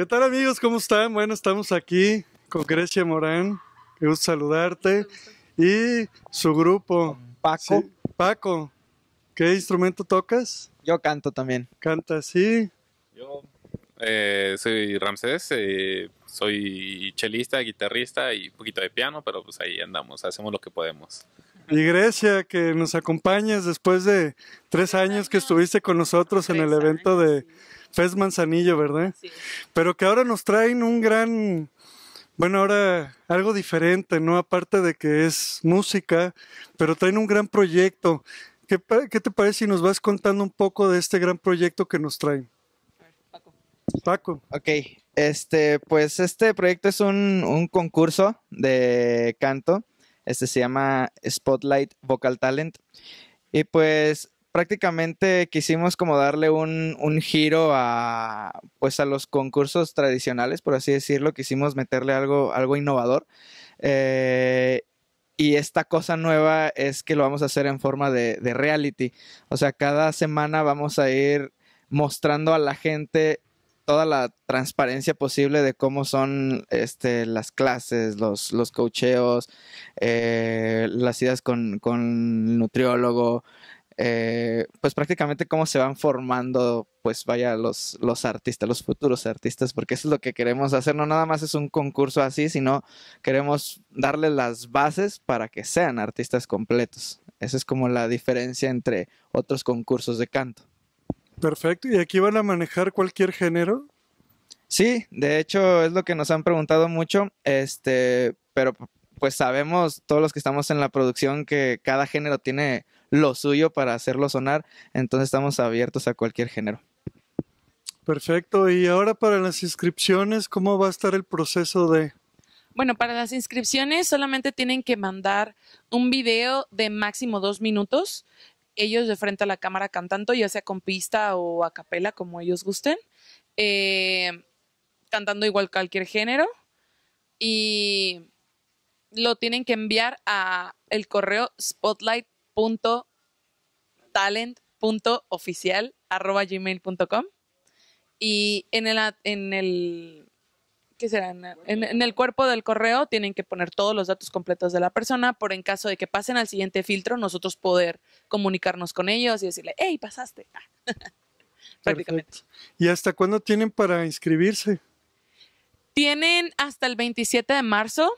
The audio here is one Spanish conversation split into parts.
¿Qué tal amigos? ¿Cómo están? Bueno, estamos aquí con Grecia Morán. Qué gusto saludarte. Y su grupo. Paco. Paco, ¿qué instrumento tocas? Yo canto también. Canta, sí. Yo eh, soy Ramsés, eh, soy chelista, guitarrista y un poquito de piano, pero pues ahí andamos, hacemos lo que podemos. Y Grecia, que nos acompañes después de tres años que estuviste con nosotros en el evento de Fez Manzanillo, ¿verdad? Sí. Pero que ahora nos traen un gran, bueno, ahora algo diferente, ¿no? Aparte de que es música, pero traen un gran proyecto. ¿Qué, te parece si nos vas contando un poco de este gran proyecto que nos traen? Paco. Paco. Ok, este, pues este proyecto es un, un concurso de canto. Este se llama Spotlight Vocal Talent. Y pues prácticamente quisimos como darle un, giro a, pues a los concursos tradicionales, por así decirlo, quisimos meterle algo, algo innovador. Eh, y esta cosa nueva es que lo vamos a hacer en forma de, reality. O sea, cada semana vamos a ir mostrando a la gente toda la transparencia posible de cómo son este, las clases, los, los cocheos, eh, las ideas con, con el nutriólogo, eh, pues prácticamente cómo se van formando, pues vaya, los, los artistas, los futuros artistas, porque eso es lo que queremos hacer, no nada más es un concurso así, sino queremos darle las bases para que sean artistas completos. Esa es como la diferencia entre otros concursos de canto. Perfecto, ¿y aquí van a manejar cualquier género? Sí, de hecho es lo que nos han preguntado mucho, este, pero pues sabemos todos los que estamos en la producción que cada género tiene lo suyo para hacerlo sonar. Entonces estamos abiertos a cualquier género. Perfecto. Y ahora para las inscripciones, ¿cómo va a estar el proceso de... Bueno, para las inscripciones solamente tienen que mandar un video de máximo dos minutos, ellos de frente a la cámara cantando, ya sea con pista o a capela, como ellos gusten, eh, cantando igual cualquier género, y lo tienen que enviar a el correo spotlight talent.oficial.gmail.com y en el, en el En, en, el cuerpo del correo tienen que poner todos los datos completos de la persona por en caso de que pasen al siguiente filtro, nosotros poder comunicarnos con ellos y decirle, hey, pasaste. Prácticamente. ¿Y hasta cuándo tienen para inscribirse? Tienen hasta el 27 de marzo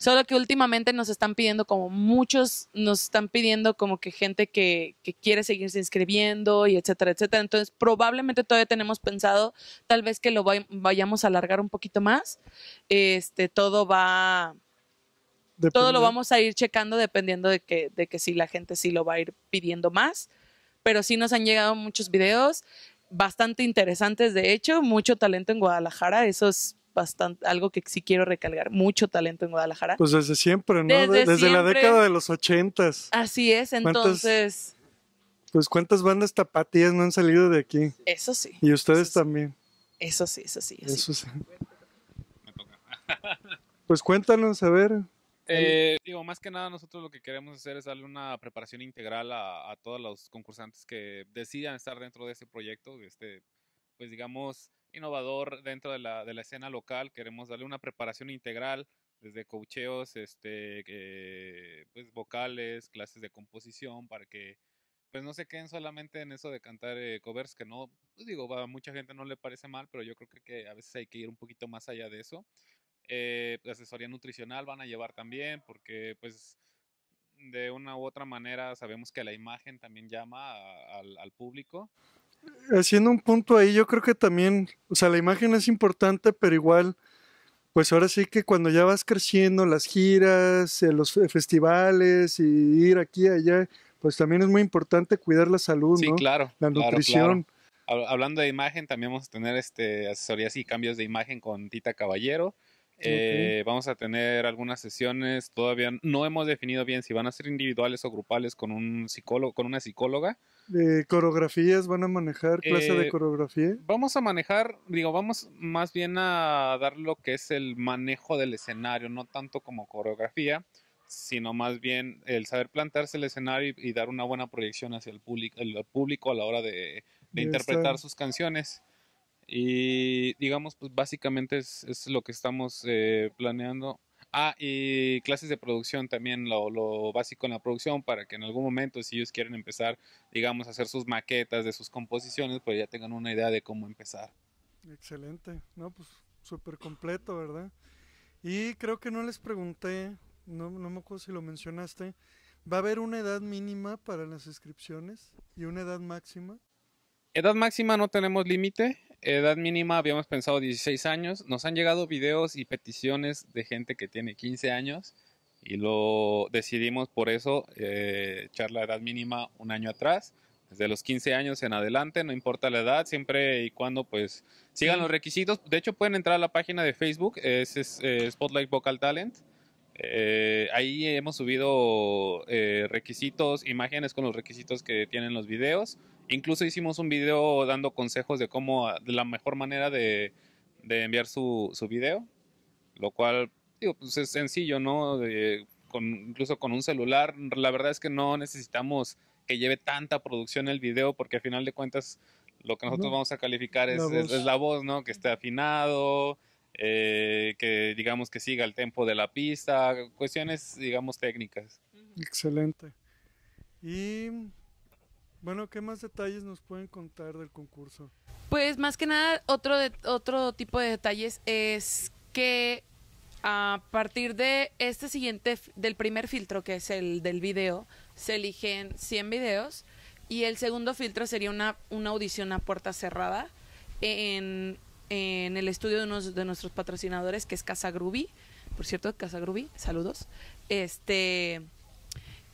Solo que últimamente nos están pidiendo como muchos, nos están pidiendo como que gente que, que quiere seguirse inscribiendo y etcétera, etcétera. Entonces, probablemente todavía tenemos pensado tal vez que lo vayamos a alargar un poquito más. Este, todo va... Todo lo vamos a ir checando dependiendo de que, de que si la gente sí lo va a ir pidiendo más. Pero sí nos han llegado muchos videos bastante interesantes, de hecho, mucho talento en Guadalajara, eso bastante, algo que sí quiero recalcar, mucho talento en Guadalajara. Pues desde siempre, ¿no? Desde, la década de los ochentas. Así es, entonces... Pues cuántas bandas tapatías no han salido de aquí. Eso sí. Y ustedes también. Eso sí, eso sí. Eso, sí. Me pues cuéntanos, a ver. Eh, digo, más que nada nosotros lo que queremos hacer es darle una preparación integral a, a todos los concursantes que decidan estar dentro de ese proyecto, de este, pues digamos, innovador dentro de la, escena local. Queremos darle una preparación integral desde cocheos, este, pues vocales, clases de composición para que pues no se queden solamente en eso de cantar eh, covers que no, pues, digo, a mucha gente no le parece mal, pero yo creo que, a veces hay que ir un poquito más allá de eso. Eh, asesoría nutricional van a llevar también porque pues de una u otra manera sabemos que la imagen también llama al, público haciendo un punto ahí, yo creo que también, o sea, la imagen es importante, pero igual, pues ahora sí que cuando ya vas creciendo, las giras, eh, los festivales y ir aquí, allá, pues también es muy importante cuidar la salud, claro. La nutrición. Hablando de imagen, también vamos a tener este, asesorías y cambios de imagen con Tita Caballero eh, vamos a tener algunas sesiones. Todavía no hemos definido bien si van a ser individuales o grupales con un psicólogo, con una psicóloga. coreografías, van a manejar clase de eh, coreografía. Vamos a manejar, digo, vamos más bien a dar lo que es el manejo del escenario, no tanto como coreografía, sino más bien el saber plantarse el escenario y, dar una buena proyección hacia el público, público a la hora de interpretar sus canciones. Y digamos, pues básicamente es, lo que estamos eh, planeando. Ah, y clases de producción también, lo, básico en la producción, para que en algún momento, si ellos quieren empezar, digamos, a hacer sus maquetas de sus composiciones, pues ya tengan una idea de cómo empezar. Excelente, no, pues súper completo, ¿verdad? Y creo que no les pregunté, no, no me acuerdo si lo mencionaste, ¿va a haber una edad mínima para las inscripciones y una edad máxima? Edad máxima no tenemos límite, edad mínima habíamos pensado 16 años. Nos han llegado videos y peticiones de gente que tiene 15 años y lo decidimos por eso eh, echar la edad mínima un año atrás. Desde los 15 años en adelante, no importa la edad, siempre y cuando pues sigan los requisitos. De hecho, pueden entrar a la página de Facebook, es, eh, Spotlight Vocal Talent. Eh, ahí hemos subido requisitos, imágenes con los requisitos que tienen los videos Incluso hicimos un video dando consejos de cómo, ah, de la mejor manera de, enviar su, video, lo cual, pues, es sencillo, ¿no? incluso con un celular, la verdad es que no necesitamos que lleve tanta producción el video, porque al final de cuentas lo que nosotros vamos a calificar es la, voz, ¿no? Que esté afinado, eh, que digamos que siga el tempo de la pista, cuestiones, digamos, técnicas. Excelente. Y bueno, ¿qué más detalles nos pueden contar del concurso? Pues más que nada, otro, otro tipo de detalles es que a partir de este siguiente, del primer filtro, que es el del video, se eligen 100 videos y el segundo filtro sería una, una audición a puerta cerrada en, el estudio de uno de nuestros patrocinadores, que es Casa Groovy. Por cierto, Casa Groovy, saludos. Este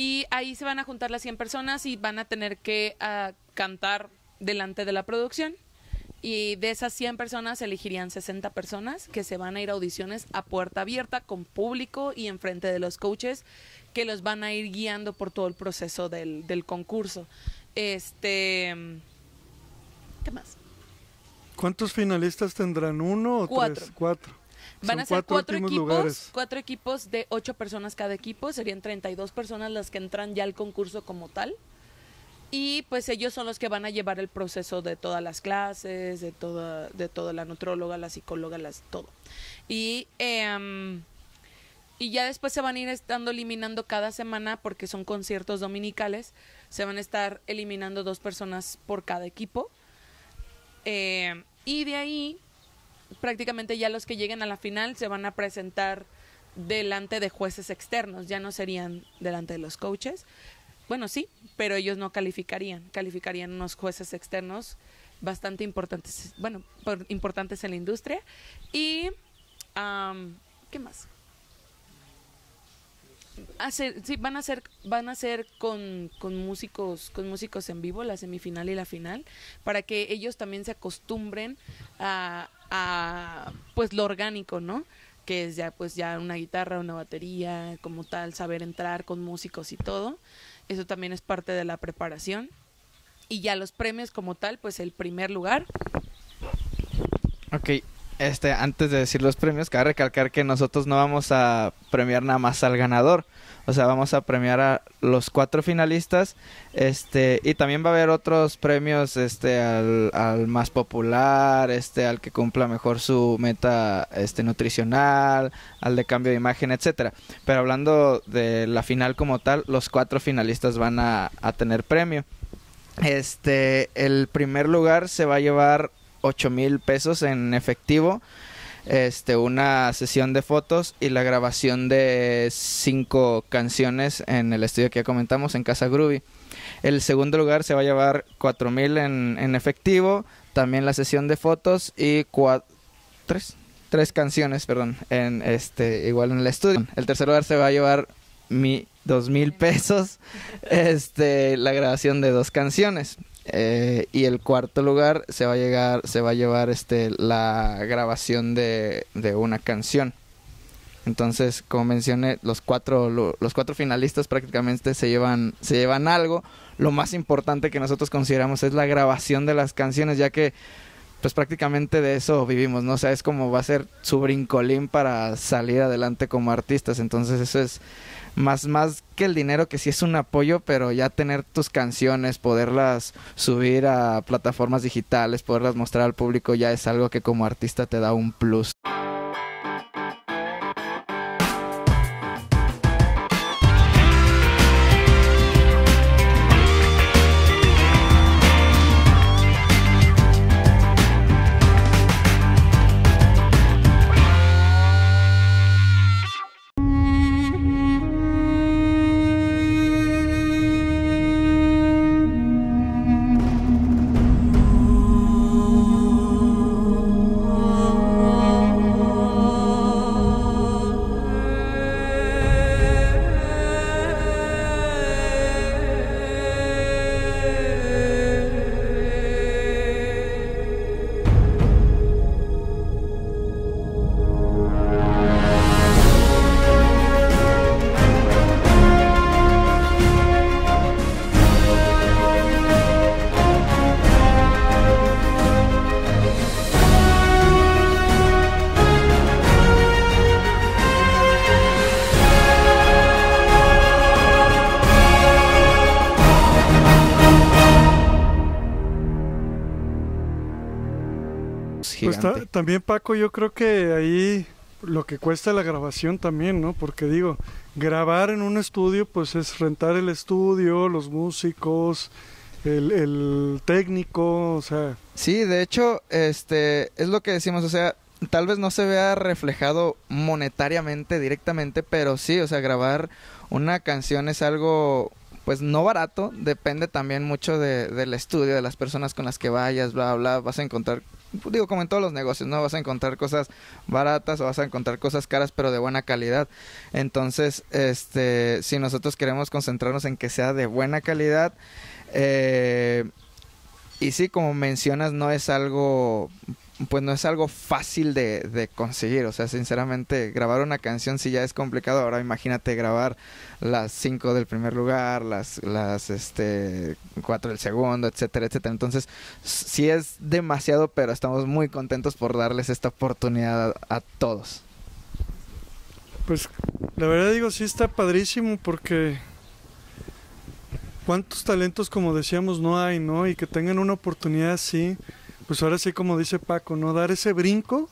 y ahí se van a juntar las 100 personas y van a tener que ah, cantar delante de la producción. Y de esas 100 personas elegirían 60 personas que se van a ir a audiciones a puerta abierta con público y enfrente de los coaches que los van a ir guiando por todo el proceso del, concurso. Este, ¿Qué más? ¿Cuántos finalistas tendrán? ¿Uno o tres? Cuatro. Van a ser cuatro, equipos, cuatro equipos de ocho personas cada equipo, serían 32 personas las que entran ya al concurso como tal. Y pues ellos son los que van a llevar el proceso de todas las clases, de toda, de toda la nutróloga, la psicóloga, las todo. Y, em, y ya después se van a ir estando eliminando cada semana porque son conciertos dominicales. Se van a estar eliminando dos personas por cada equipo. Em, y de ahí prácticamente ya los que lleguen a la final se van a presentar delante de jueces externos, ya no serían delante de los coaches. Bueno, sí, pero ellos no calificarían, calificarían unos jueces externos bastante importantes, bueno, importantes en la industria. Y, ¿qué más? hacer, sí, van a ser, van a ser con, músicos, con músicos en vivo, la semifinal y la final, para que ellos también se acostumbren a, pues lo orgánico, ¿no? que es ya pues ya una guitarra, una batería, como tal, saber entrar con músicos y todo. Eso también es parte de la preparación. Y ya los premios como tal, pues el primer lugar. Ok, este, antes de decir los premios, cabe recalcar que nosotros no vamos a premiar nada más al ganador. O sea, vamos a premiar a los cuatro finalistas. Este, y también va a haber otros premios, este, al, más popular, este, al que cumpla mejor su meta este, nutricional, al de cambio de imagen, etcétera. Pero hablando de la final como tal, los cuatro finalistas van a, a tener premio. Este, el primer lugar se va a llevar 8 mil pesos en efectivo, este, una sesión de fotos y la grabación de cinco canciones en el estudio que ya comentamos en Casa Groovy. El segundo lugar se va a llevar 4000 mil en, efectivo, también la sesión de fotos y cuatro, tres, canciones, perdón, en este, igual en el estudio. El tercer lugar se va a llevar mi dos mil pesos, este, la grabación de dos canciones. Eh, y el cuarto lugar se va a llegar, se va a llevar este la grabación de, una canción. Entonces, como mencioné, los cuatro, los cuatro finalistas prácticamente se llevan, se llevan algo. Lo más importante que nosotros consideramos es la grabación de las canciones, ya que pues prácticamente de eso vivimos, ¿no? O es como va a ser su brincolín para salir adelante como artistas. Entonces, eso es más, más que el dinero, que sí es un apoyo, pero ya tener tus canciones, poderlas subir a plataformas digitales, poderlas mostrar al público, ya es algo que como artista te da un plus. también Paco, yo creo que ahí lo que cuesta la grabación también, ¿no? Porque digo, grabar en un estudio, pues es rentar el estudio, los músicos, el, técnico, o sea. Sí, de hecho, este, es lo que decimos, o sea, tal vez no se vea reflejado monetariamente directamente, pero sí, o sea, grabar una canción es algo pues no barato, depende también mucho de, del estudio, de las personas con las que vayas, bla, bla, vas a encontrar pues, digo, como en todos los negocios, ¿no? Vas a encontrar cosas baratas o vas a encontrar cosas caras, pero de buena calidad. Entonces, este, si nosotros queremos concentrarnos en que sea de buena calidad, eh, y sí, como mencionas, no es algo pues no es algo fácil de, conseguir. O sea, sinceramente, grabar una canción si ya es complicado. Ahora imagínate grabar las cinco del primer lugar, las, las este, ...cuatro del segundo, etcétera, etcétera. Entonces, sí es demasiado, pero estamos muy contentos por darles esta oportunidad a, a todos. Pues la verdad digo, sí está padrísimo porque cuántos talentos, como decíamos, no hay, ¿no? Y que tengan una oportunidad así pues ahora sí como dice Paco, ¿no? Dar ese brinco.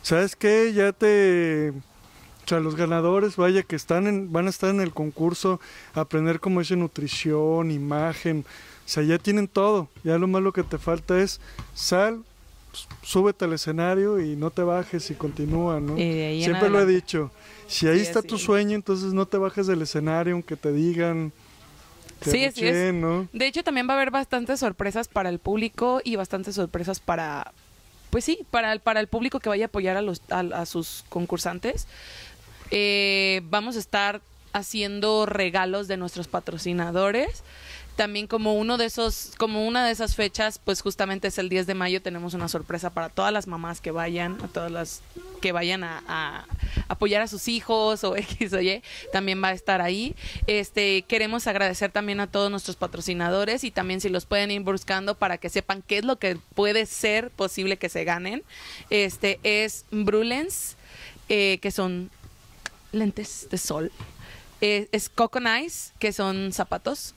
¿Sabes qué? Ya te... O sea, los ganadores, vaya, que están en, van a estar en el concurso, aprender cómo es nutrición, imagen. O sea, ya tienen todo. Ya lo más lo que te falta es sal, pues, súbete al escenario y no te bajes y continúa, ¿no? Siempre lo he dicho. Si ahí está tu sueño, entonces no te bajes del escenario, aunque te digan Sí, sí, De hecho, también va a haber bastantes sorpresas para el público y bastantes sorpresas para, pues sí, para el, para el público que vaya a apoyar a, los, sus concursantes. Eh, vamos a estar haciendo regalos de nuestros patrocinadores. También como uno de esos, como una de esas fechas, pues justamente es el 10 de mayo, tenemos una sorpresa para todas las mamás que vayan, a todas las que vayan a, apoyar a sus hijos o X o Y, también va a estar ahí. Este, queremos agradecer también a todos nuestros patrocinadores y también si los pueden ir buscando para que sepan qué es lo que puede ser posible que se ganen. Este es Brulens, eh, que son lentes de sol. Eh, es Coconice, que son zapatos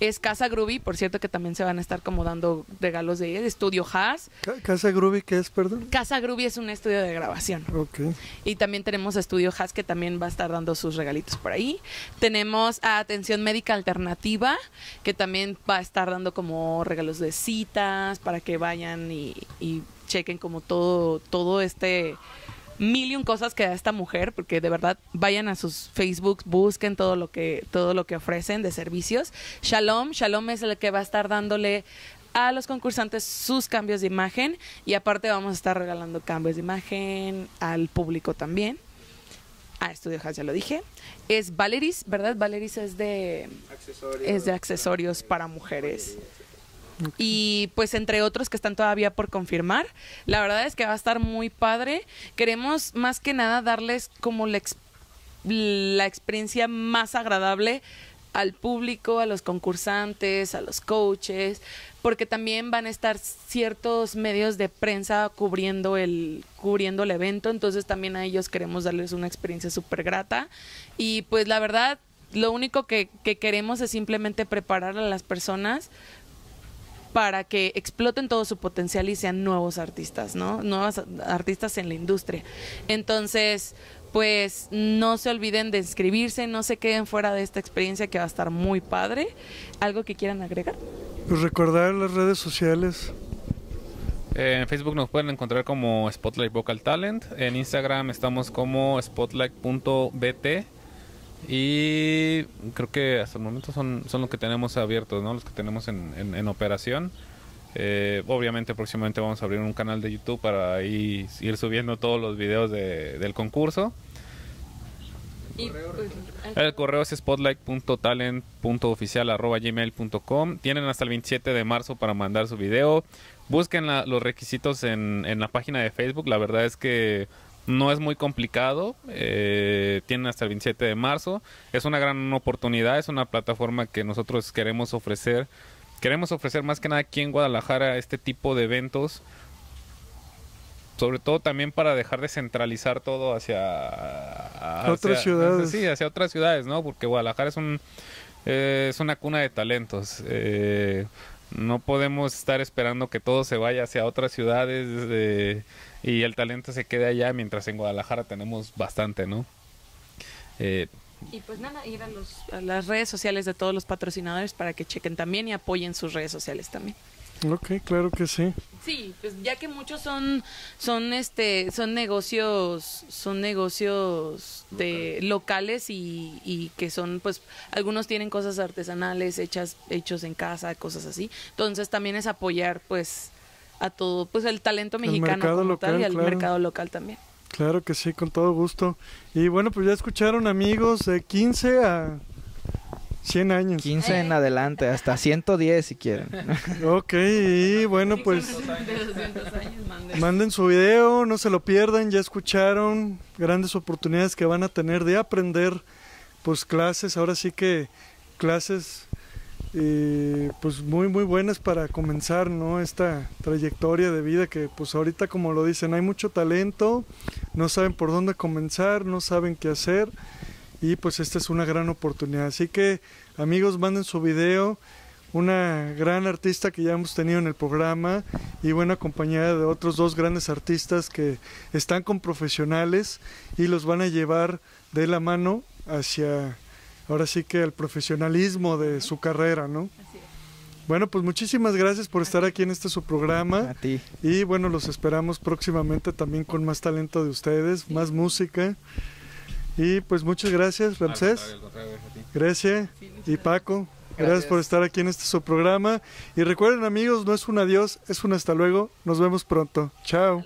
es Casa Groovy, por cierto que también se van a estar como dando regalos de Estudio Haas. ¿Casa Groovy qué es, perdón? Casa Groovy es un estudio de grabación. Ok. Y también tenemos a Estudio Haas que también va a estar dando sus regalitos por ahí. Tenemos a Atención Médica Alternativa que también va a estar dando como regalos de citas para que vayan y, y chequen como todo, todo este million cosas que da esta mujer, porque de verdad vayan a sus Facebook, busquen todo lo que, todo lo que ofrecen de servicios. Shalom, Shalom es el que va a estar dándole a los concursantes sus cambios de imagen y aparte vamos a estar regalando cambios de imagen al público también. A Estudio ya lo dije. Es Valeris, ¿verdad? Valeris es de accesorios, es de accesorios Para mujeres y pues entre otros que están todavía por confirmar. La verdad es que va a estar muy padre. Queremos más que nada darles como la, experiencia más agradable al público, a los concursantes, a los coaches, porque también van a estar ciertos medios de prensa cubriendo el, cubriendo el evento, entonces también a ellos queremos darles una experiencia súper grata. Y pues la verdad, lo único que, que queremos es simplemente preparar a las personas para que exploten todo su potencial y sean nuevos artistas, ¿no? Nuevos artistas en la industria. Entonces, pues no se olviden de inscribirse, no se queden fuera de esta experiencia que va a estar muy padre. ¿Algo que quieran agregar? Pues recordar las redes sociales. Eh, en Facebook nos pueden encontrar como Spotlight Vocal Talent. En Instagram estamos como spotlight.bt y creo que hasta el momento son, son los que tenemos abiertos, ¿no? Los que tenemos en, en, operación. Eh, obviamente próximamente vamos a abrir un canal de YouTube para ir subiendo todos los videos de, del concurso. Pues, el correo es spotlight.talent.oficial.gmail.com. Tienen hasta el 27 de marzo para mandar su video. Busquen los requisitos en, en la página de Facebook. La verdad es que no es muy complicado, eh, tienen hasta el 27 de marzo. Es una gran oportunidad, es una plataforma que nosotros queremos ofrecer. Queremos ofrecer más que nada aquí en Guadalajara este tipo de eventos. Sobre todo también para dejar de centralizar todo hacia, otras ciudades. hacia otras ciudades, ¿no? Porque Guadalajara es un eh, es una cuna de talentos. Eh, no podemos estar esperando que todo se vaya hacia otras ciudades. Eh, y el talento se quede allá, mientras en Guadalajara tenemos bastante, ¿no? Eh, y pues nada, ir a, las redes sociales de todos los patrocinadores para que chequen también y apoyen sus redes sociales también. Ok, claro que sí. Sí, pues ya que muchos son, son este, son negocios, son negocios de locales y, y, que son, pues, algunos tienen cosas artesanales hechas, hechos en casa, cosas así. Entonces también es apoyar, pues, a todo, pues el talento mexicano y al mercado local también. Claro que sí, con todo gusto. Y bueno, pues ya escucharon amigos de 15 a 100 años. 15 en eh. adelante, hasta 110 si quieren. ok, y bueno, pues. Manden su video, no se lo pierdan, ya escucharon. Grandes oportunidades que van a tener de aprender, pues clases, ahora sí que clases y eh, pues muy muy buenas para comenzar esta trayectoria de vida que pues ahorita como lo dicen hay mucho talento, no saben por dónde comenzar, no saben qué hacer y pues esta es una gran oportunidad. Así que amigos manden su video, una gran artista que ya hemos tenido en el programa y buena acompañada de otros dos grandes artistas que están con profesionales y los van a llevar de la mano hacia ahora sí que el profesionalismo de su carrera, ¿no? Así es. Bueno, pues muchísimas gracias por estar aquí en este su programa. A ti. Y bueno, los esperamos próximamente también con más talento de ustedes, más música. Y pues muchas gracias, Ramsés. Grecia Y Paco, gracias. por estar aquí en este su programa. Y recuerden amigos, no es un adiós, es un hasta luego. Nos vemos pronto. Chao.